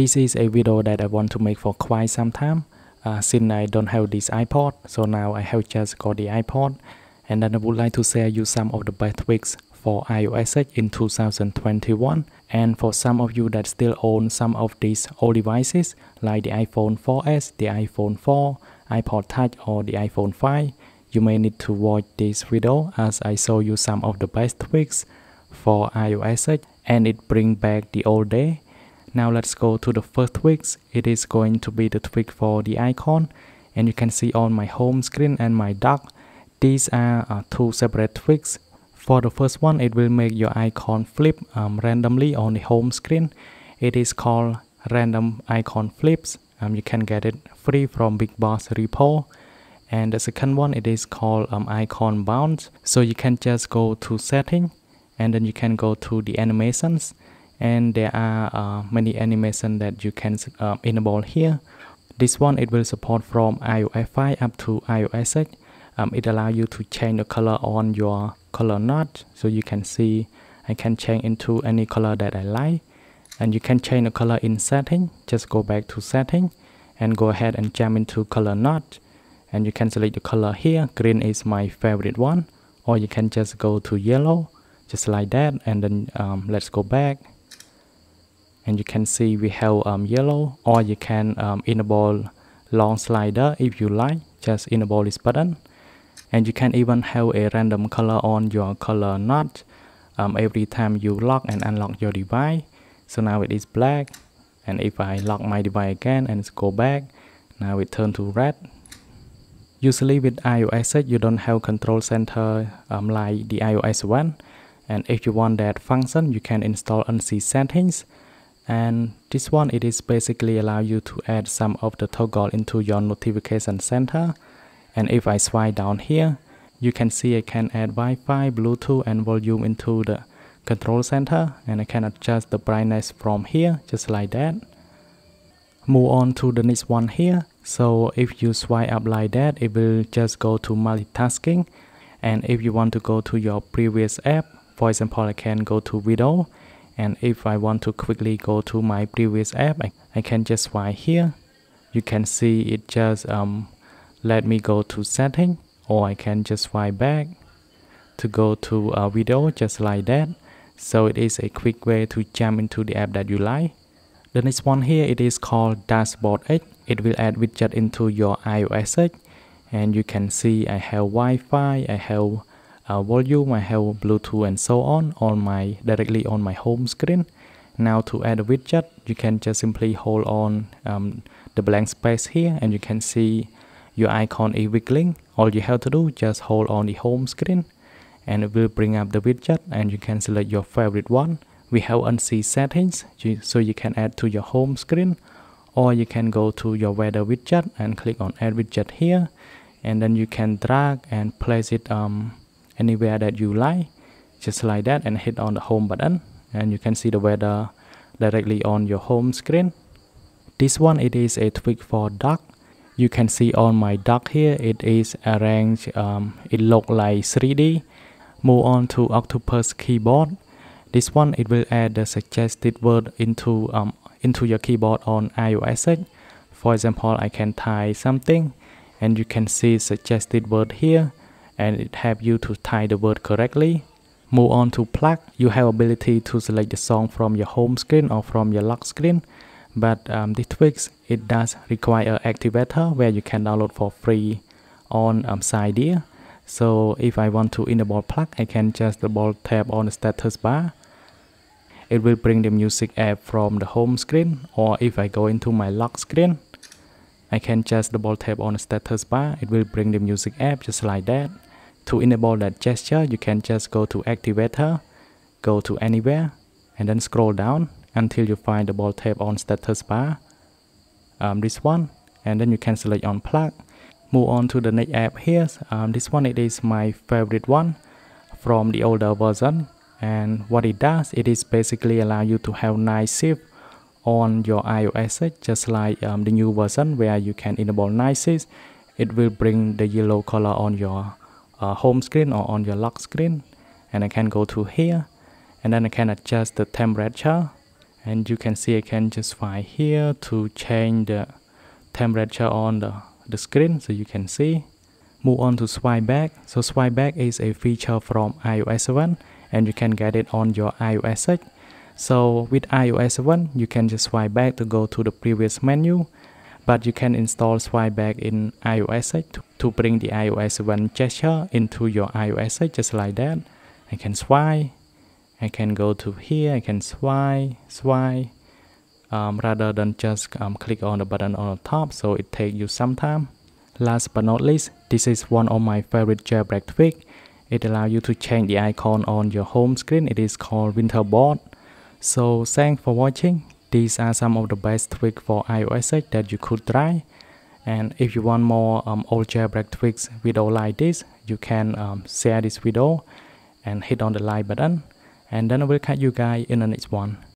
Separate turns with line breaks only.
This is a video that I want to make for quite some time uh, since I don't have this iPod. So now I have just got the iPod and then I would like to share you some of the best tweaks for iOS 6 in 2021. And for some of you that still own some of these old devices like the iPhone 4S, the iPhone 4, iPod Touch or the iPhone 5, you may need to watch this video as I show you some of the best tweaks for iOS 6 and it brings back the old day now let's go to the first twig. It is going to be the twig for the icon. And you can see on my home screen and my dock, these are uh, two separate twigs. For the first one, it will make your icon flip um, randomly on the home screen. It is called random icon flips. Um, you can get it free from Big Boss repo. And the second one, it is called um, icon bounce. So you can just go to setting and then you can go to the animations and there are uh, many animation that you can uh, enable here this one it will support from iOS 5 up to iOS 6 um, it allows you to change the color on your color node so you can see I can change into any color that I like and you can change the color in setting just go back to setting and go ahead and jump into color node and you can select the color here green is my favorite one or you can just go to yellow just like that and then um, let's go back and you can see we have um, yellow or you can um, enable long slider if you like just enable this button and you can even have a random color on your color notch um, every time you lock and unlock your device so now it is black and if I lock my device again and go back now it turn to red usually with iOS 6 you don't have control center um, like the iOS 1 and if you want that function you can install NC settings and this one it is basically allow you to add some of the toggle into your notification center and if I swipe down here you can see I can add Wi-Fi, Bluetooth and volume into the control center and I can adjust the brightness from here just like that move on to the next one here so if you swipe up like that it will just go to multitasking and if you want to go to your previous app for example I can go to video and if I want to quickly go to my previous app I, I can just swipe here you can see it just um, let me go to setting or I can just swipe back to go to a video just like that so it is a quick way to jump into the app that you like the next one here it is called dashboard Edge. it will add widget into your iOS edge, and you can see I have Wi-Fi I have uh, volume, I have Bluetooth and so on on my directly on my home screen. Now to add a widget, you can just simply hold on um, the blank space here and you can see your icon is wiggling. All you have to do, just hold on the home screen and it will bring up the widget and you can select your favorite one. We have unsee settings, so you can add to your home screen or you can go to your weather widget and click on add widget here and then you can drag and place it um, anywhere that you like just like that and hit on the home button and you can see the weather directly on your home screen this one it is a twig for duck you can see on my duck here it is arranged um, it look like 3d move on to octopus keyboard this one it will add the suggested word into um, into your keyboard on iOS for example I can type something and you can see suggested word here and it helps you to type the word correctly. Move on to plug. You have ability to select the song from your home screen or from your lock screen. But um, this tweaks, it does require an activator where you can download for free on um, Cydia. So if I want to enable plug, I can just double tap on the status bar. It will bring the music app from the home screen or if I go into my lock screen, I can just double tap on the status bar. It will bring the music app just like that. To enable that gesture, you can just go to activator, go to anywhere, and then scroll down until you find the ball tab on status bar. Um, this one, and then you can select on plug. Move on to the next app here. Um, this one it is my favorite one from the older version. And what it does, it is basically allow you to have night shift on your iOS just like um, the new version where you can enable night shift. It will bring the yellow color on your uh, home screen or on your lock screen and I can go to here and then I can adjust the temperature and you can see I can just find here to change the temperature on the, the screen so you can see move on to swipe back so swipe back is a feature from iOS 7 and you can get it on your iOS 8. so with iOS 7 you can just swipe back to go to the previous menu but you can install Swipeback in iOS 8 to, to bring the iOS one gesture into your iOS 8 just like that. I can swipe, I can go to here, I can swipe, swipe, um, rather than just um, click on the button on the top, so it takes you some time. Last but not least, this is one of my favorite jailbreak tweak. It allows you to change the icon on your home screen. It is called Winterboard. So thanks for watching. These are some of the best tweaks for iOS that you could try. And if you want more um, old jailbreak tweaks video like this, you can um, share this video and hit on the like button. And then I will catch you guys in the next one.